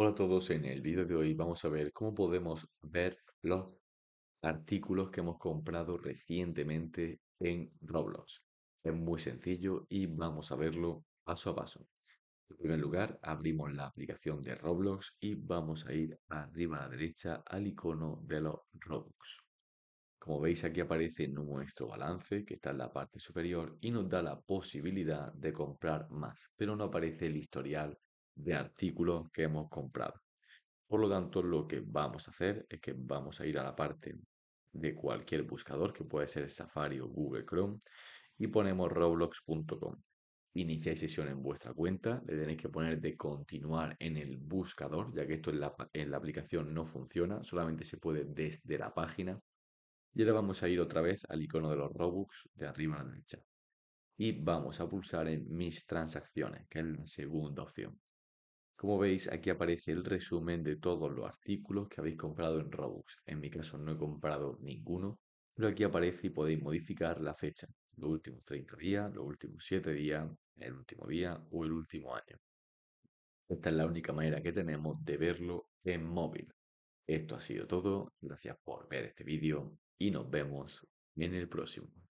Hola a todos, en el vídeo de hoy vamos a ver cómo podemos ver los artículos que hemos comprado recientemente en Roblox. Es muy sencillo y vamos a verlo paso a paso. En primer lugar, abrimos la aplicación de Roblox y vamos a ir arriba a la derecha al icono de los Robux. Como veis aquí aparece nuestro balance que está en la parte superior y nos da la posibilidad de comprar más, pero no aparece el historial de artículos que hemos comprado. Por lo tanto, lo que vamos a hacer es que vamos a ir a la parte de cualquier buscador, que puede ser Safari o Google Chrome, y ponemos roblox.com. Iniciáis sesión en vuestra cuenta, le tenéis que poner de continuar en el buscador, ya que esto en la, en la aplicación no funciona, solamente se puede desde la página. Y ahora vamos a ir otra vez al icono de los Robux de arriba a la derecha. Y vamos a pulsar en mis transacciones, que es la segunda opción. Como veis, aquí aparece el resumen de todos los artículos que habéis comprado en Robux. En mi caso no he comprado ninguno, pero aquí aparece y podéis modificar la fecha. Los últimos 30 días, los últimos 7 días, el último día o el último año. Esta es la única manera que tenemos de verlo en móvil. Esto ha sido todo. Gracias por ver este vídeo y nos vemos en el próximo.